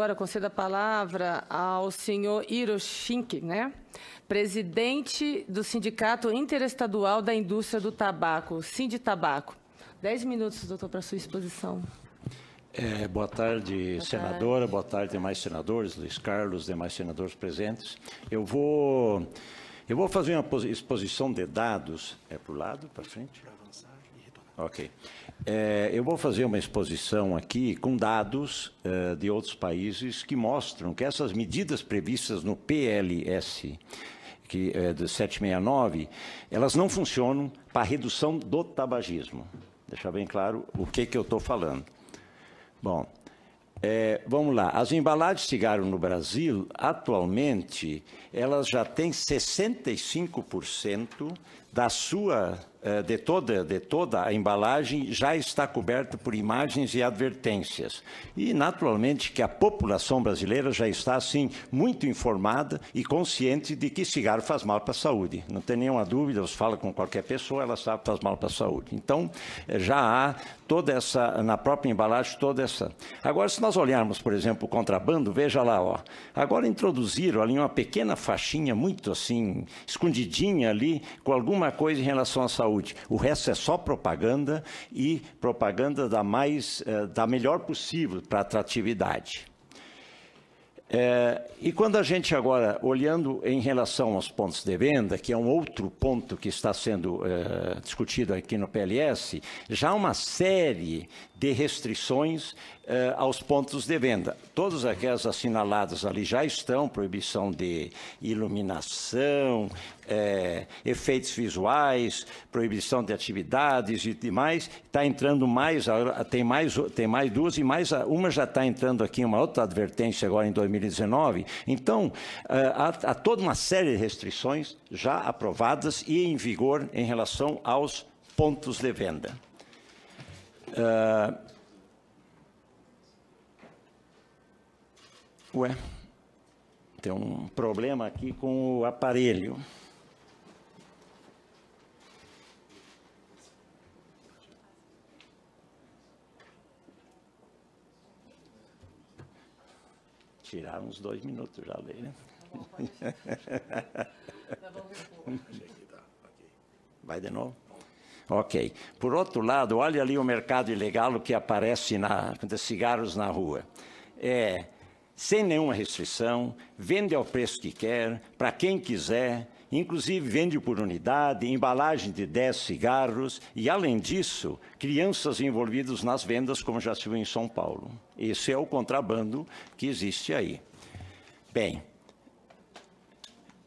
Agora concedo a palavra ao senhor Hiroshinki, né? presidente do Sindicato Interestadual da Indústria do Tabaco, Sinditabaco. Dez minutos, doutor, para sua exposição. É, boa tarde, boa senadora. Tarde. Boa tarde, demais senadores, Luiz Carlos, demais senadores presentes. Eu vou, eu vou fazer uma exposição de dados. É para o lado, para frente? Para avançar. Ok. É, eu vou fazer uma exposição aqui com dados é, de outros países que mostram que essas medidas previstas no PLS, que é de 769, elas não funcionam para a redução do tabagismo. Deixar bem claro o que, que eu estou falando. Bom, é, vamos lá. As embalagens de cigarro no Brasil, atualmente, elas já têm 65% da sua eh, de toda de toda a embalagem já está coberta por imagens e advertências e naturalmente que a população brasileira já está assim muito informada e consciente de que cigarro faz mal para a saúde não tem nenhuma dúvida você fala com qualquer pessoa ela sabe que faz mal para a saúde então eh, já há toda essa na própria embalagem toda essa agora se nós olharmos por exemplo o contrabando veja lá ó agora introduziram ali uma pequena faixinha muito assim escondidinha ali com alguma uma coisa em relação à saúde. O resto é só propaganda e propaganda da, mais, eh, da melhor possível para atratividade. É, e quando a gente agora, olhando em relação aos pontos de venda, que é um outro ponto que está sendo é, discutido aqui no PLS, já há uma série de restrições eh, aos pontos de venda. Todos aqueles assinalados ali já estão, proibição de iluminação, eh, efeitos visuais, proibição de atividades e demais. Está entrando mais, tem mais, tem mais duas e mais uma já está entrando aqui, uma outra advertência agora em 2019. Então, eh, há, há toda uma série de restrições já aprovadas e em vigor em relação aos pontos de venda. Uh, Ué, tem um problema aqui com o aparelho. Tiraram uns dois minutos já ali, né? Vai de novo? Ok. Por outro lado, olha ali o mercado ilegal que aparece na, de cigarros na rua. É sem nenhuma restrição, vende ao preço que quer, para quem quiser, inclusive vende por unidade, embalagem de 10 cigarros e, além disso, crianças envolvidas nas vendas, como já se viu em São Paulo. Esse é o contrabando que existe aí. Bem,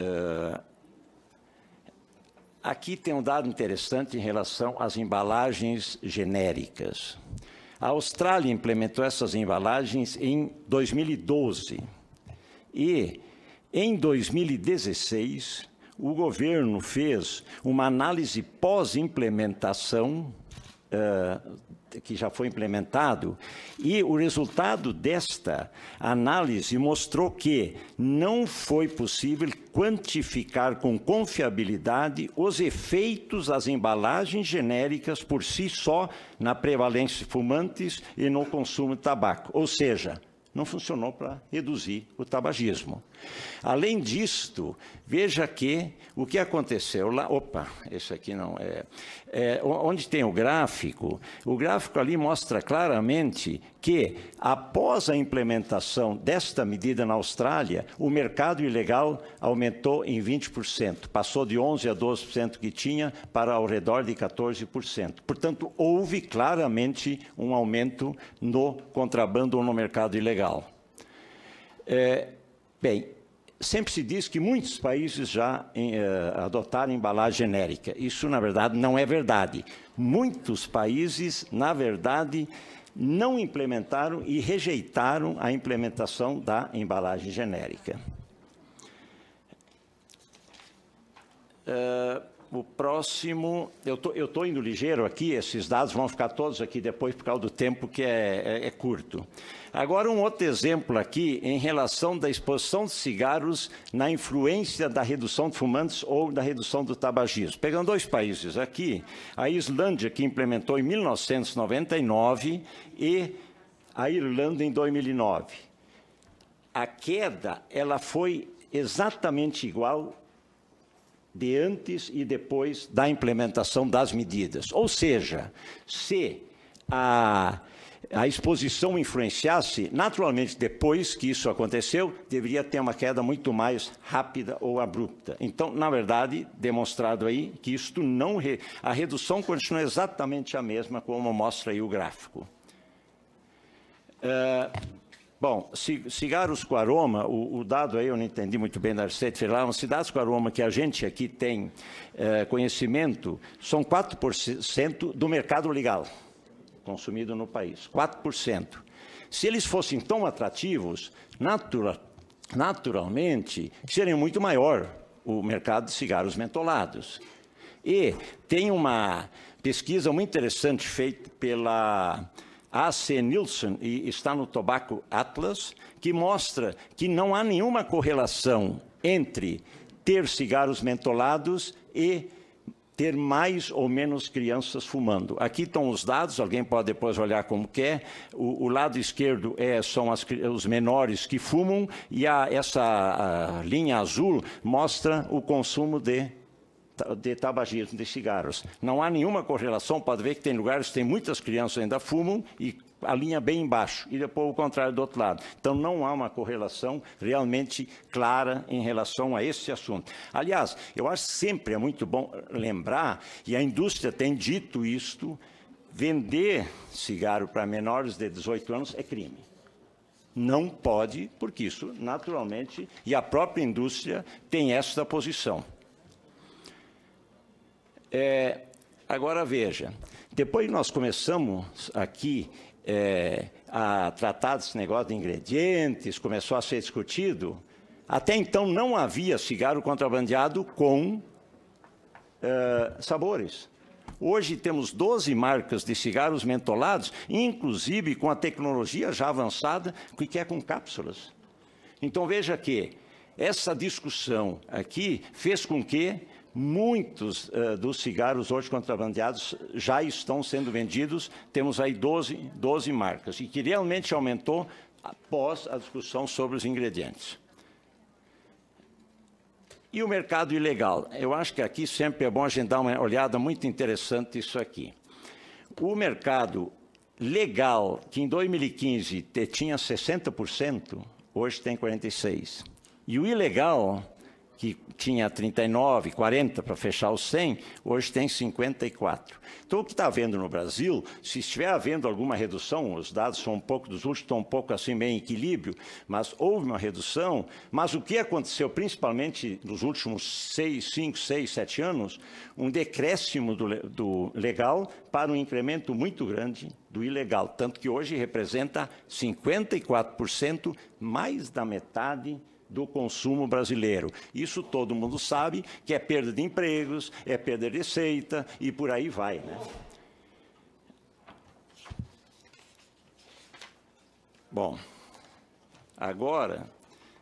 uh, aqui tem um dado interessante em relação às embalagens genéricas. A Austrália implementou essas embalagens em 2012 e, em 2016, o governo fez uma análise pós-implementação que já foi implementado, e o resultado desta análise mostrou que não foi possível quantificar com confiabilidade os efeitos das embalagens genéricas por si só na prevalência de fumantes e no consumo de tabaco. Ou seja, não funcionou para reduzir o tabagismo. Além disto, veja que o que aconteceu lá. Opa, esse aqui não é, é. Onde tem o gráfico, o gráfico ali mostra claramente que, após a implementação desta medida na Austrália, o mercado ilegal aumentou em 20%, passou de 11% a 12% que tinha para ao redor de 14%. Portanto, houve claramente um aumento no contrabando ou no mercado ilegal. É, Bem, sempre se diz que muitos países já eh, adotaram embalagem genérica. Isso, na verdade, não é verdade. Muitos países, na verdade, não implementaram e rejeitaram a implementação da embalagem genérica. Uh, o próximo, eu tô, tô indo ligeiro aqui, esses dados vão ficar todos aqui depois por causa do tempo que é, é, é curto. Agora um outro exemplo aqui em relação da exposição de cigarros na influência da redução de fumantes ou da redução do tabagismo. Pegando dois países aqui, a Islândia que implementou em 1999 e a Irlanda em 2009. A queda ela foi exatamente igual de antes e depois da implementação das medidas. Ou seja, se a, a exposição influenciasse, naturalmente, depois que isso aconteceu, deveria ter uma queda muito mais rápida ou abrupta. Então, na verdade, demonstrado aí que isto não. Re... A redução continua exatamente a mesma, como mostra aí o gráfico. Uh, Bom, cigarros com aroma, o, o, dado aí eu não entendi muito bem da receita federal, cidades com aroma que a gente aqui tem eh, conhecimento são 4% do mercado legal consumido no país. 4%. Se eles fossem tão atrativos, natura, naturalmente seria muito maior o mercado de cigarros mentolados. E tem uma pesquisa muito interessante feita pela A.C. Nielsen, e está no Tobacco Atlas, que mostra que não há nenhuma correlação entre ter cigarros mentolados e ter mais ou menos crianças fumando. Aqui estão os dados, alguém pode depois olhar como quer. É. O, o lado esquerdo é, são as, os menores que fumam e a, essa a linha azul mostra o consumo de de tabagismo, de cigarros. Não há nenhuma correlação, pode ver que tem lugares que tem muitas crianças ainda fumam e a linha bem embaixo, e depois o contrário do outro lado. Então, não há uma correlação realmente clara em relação a esse assunto. Aliás, eu acho sempre é muito bom lembrar, e a indústria tem dito isto, vender cigarro para menores de 18 anos é crime. Não pode, porque isso, naturalmente, e a própria indústria tem esta posição. É, agora veja, depois que nós começamos aqui é, a tratar desse negócio de ingredientes, começou a ser discutido, até então não havia cigarro contrabandeado com é, sabores. Hoje temos 12 marcas de cigarros mentolados, inclusive com a tecnologia já avançada, que é com cápsulas. Então veja que essa discussão aqui fez com que Muitos uh, dos cigarros hoje contrabandeados já estão sendo vendidos. Temos aí 12, 12 marcas, e que realmente aumentou após a discussão sobre os ingredientes. E o mercado ilegal? Eu acho que aqui sempre é bom a gente dar uma olhada muito interessante isso aqui. O mercado legal, que em 2015 tinha 60%, hoje tem 46%. E o ilegal, que tinha 39, 40 para fechar os 100, hoje tem 54. Então, o que está havendo no Brasil, se estiver havendo alguma redução, os dados são um pouco dos últimos, estão um pouco assim meio em equilíbrio, mas houve uma redução, mas o que aconteceu principalmente nos últimos 6, 5, 6, 7 anos, um decréscimo do, do legal para um incremento muito grande do ilegal, tanto que hoje representa 54%, mais da metade do consumo brasileiro. Isso todo mundo sabe que é perda de empregos, é perda de receita e por aí vai. Né? Bom, agora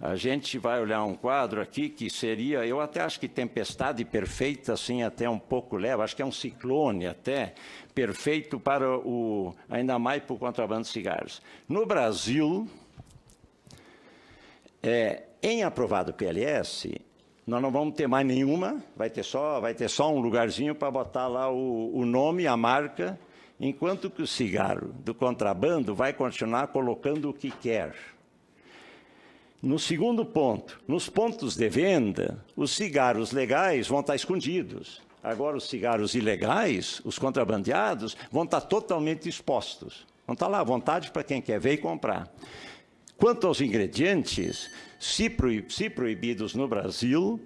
a gente vai olhar um quadro aqui que seria, eu até acho que tempestade perfeita, assim, até um pouco leva, acho que é um ciclone até, perfeito para o, ainda mais para o contrabando de cigarros. No Brasil, é, em aprovado o PLS, nós não vamos ter mais nenhuma, vai ter só, vai ter só um lugarzinho para botar lá o, o nome, a marca, enquanto que o cigarro do contrabando vai continuar colocando o que quer. No segundo ponto, nos pontos de venda, os cigarros legais vão estar tá escondidos. Agora, os cigarros ilegais, os contrabandeados, vão estar tá totalmente expostos. Vão estar tá lá à vontade para quem quer ver e comprar. Quanto aos ingredientes, se, proibidos no Brasil,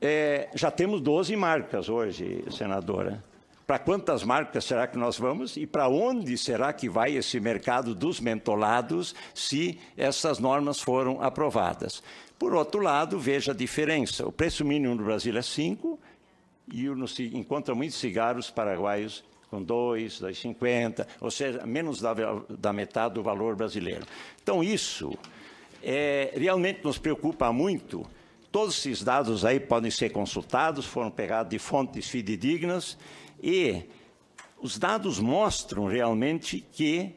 é, já temos 12 marcas hoje, senadora. Para quantas marcas será que nós vamos e para onde será que vai esse mercado dos mentolados se essas normas foram aprovadas? Por outro lado, veja a diferença. O preço mínimo no Brasil é 5 e encontra muitos cigarros paraguaios com 2, 2,50, ou seja, menos da, da metade do valor brasileiro. Então, isso é, realmente nos preocupa muito. Todos esses dados aí podem ser consultados, foram pegados de fontes fidedignas e os dados mostram realmente que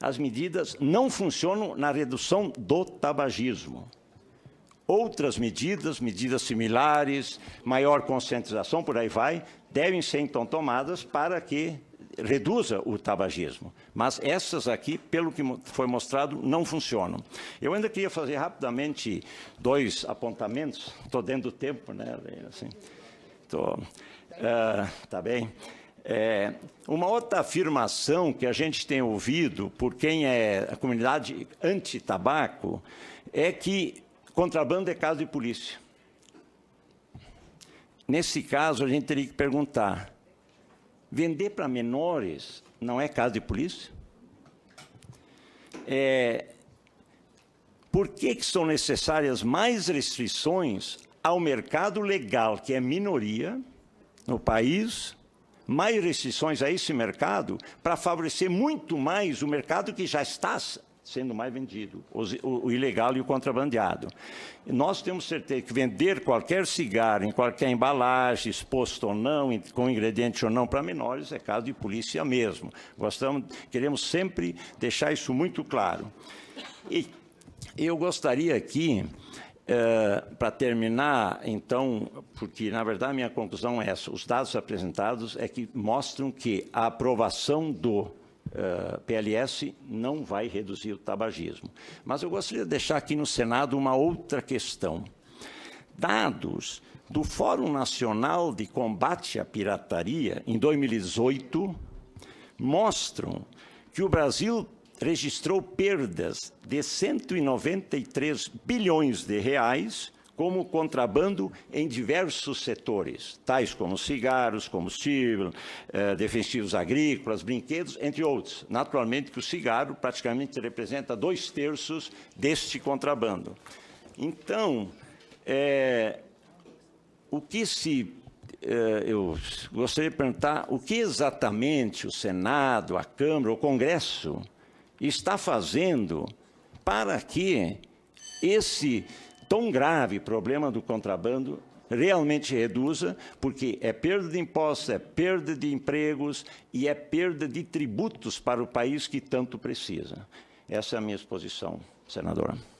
as medidas não funcionam na redução do tabagismo. Outras medidas, medidas similares, maior conscientização, por aí vai, devem ser então tomadas para que reduza o tabagismo. Mas essas aqui, pelo que foi mostrado, não funcionam. Eu ainda queria fazer rapidamente dois apontamentos. Estou dentro do tempo, né? Assim, tô, uh, tá bem. É, uma outra afirmação que a gente tem ouvido por quem é a comunidade anti-tabaco é que Contrabando é caso de polícia. Nesse caso, a gente teria que perguntar: vender para menores não é caso de polícia? É, por que, que são necessárias mais restrições ao mercado legal, que é minoria no país, mais restrições a esse mercado, para favorecer muito mais o mercado que já está sendo mais vendido, o, o ilegal e o contrabandeado. Nós temos certeza que vender qualquer cigarro em qualquer embalagem, exposto ou não, com ingrediente ou não para menores, é caso de polícia mesmo. Gostamos, queremos sempre deixar isso muito claro. E eu gostaria aqui é, para terminar, então, porque na verdade a minha conclusão é essa: os dados apresentados é que mostram que a aprovação do ah, PLS não vai reduzir o tabagismo. Mas eu gostaria de deixar aqui no Senado uma outra questão. Dados do Fórum Nacional de Combate à Pirataria, em 2018, mostram que o Brasil registrou perdas de 193 bilhões de reais como contrabando em diversos setores, tais como cigarros, combustível, eh, defensivos agrícolas, brinquedos, entre outros. Naturalmente que o cigarro praticamente representa dois terços deste contrabando. Então, eh, o que se eh, eu gostaria de perguntar o que exatamente o Senado, a Câmara, o Congresso está fazendo para que esse tão grave problema do contrabando realmente reduza, porque é perda de impostos, é perda de empregos e é perda de tributos para o país que tanto precisa. Essa é a minha exposição, senadora.